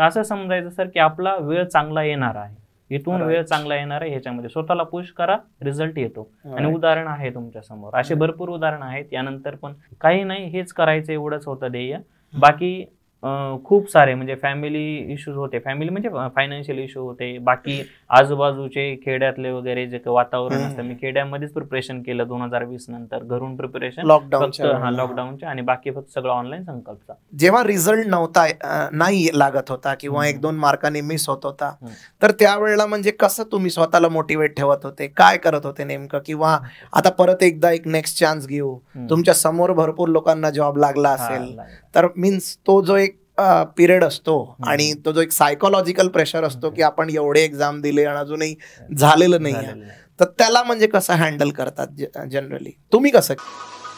तर असं समजायचं सर की आपला वेळ चांगला येणार आहे इथून वेळ चांगला येणार आहे ह्याच्यामध्ये स्वतःला पुश करा रिझल्ट येतो आणि उदाहरण आहे तुमच्या समोर असे भरपूर उदाहरण आहेत यानंतर पण काही नाही हेच करायचं एवढंच होतं ध्येय बाकी खूप सारे म्हणजे फॅमिली इश्यूज होते फॅमिली म्हणजे फायनान्शियल इश्यू होते बाकी आजूबाजूचे खेड्यातले वगैरे जे काही वातावरण असतं मी खेड्यामध्येच प्रिपरेशन केलं दोन हजार वीस नंतर घरून प्रिपरेशन लॉकडाऊन लॉकडाऊनच्या आणि बाकी फक्त सगळं ऑनलाईन संकल्पचा जेव्हा रिझल्ट नव्हता नाही लागत होता किंवा एक दोन मार्काने मिस होत होता तर त्यावेळेला म्हणजे कसं तुम्ही स्वतःला मोटिवेट ठेवत होते काय करत होते नेमकं किंवा आता परत एकदा एक नेक्स्ट चान्स घेऊ तुमच्या समोर भरपूर लोकांना जॉब लागला असेल तर मीन्स तो जो एक पिरियड असतो आणि तो जो एक सायकोलॉजिकल प्रेशर असतो की आपण एवढे एक्झाम दिले आणि अजूनही झालेलं नाही तर त्याला म्हणजे कसं हँडल करतात जनरली तुम्ही कसं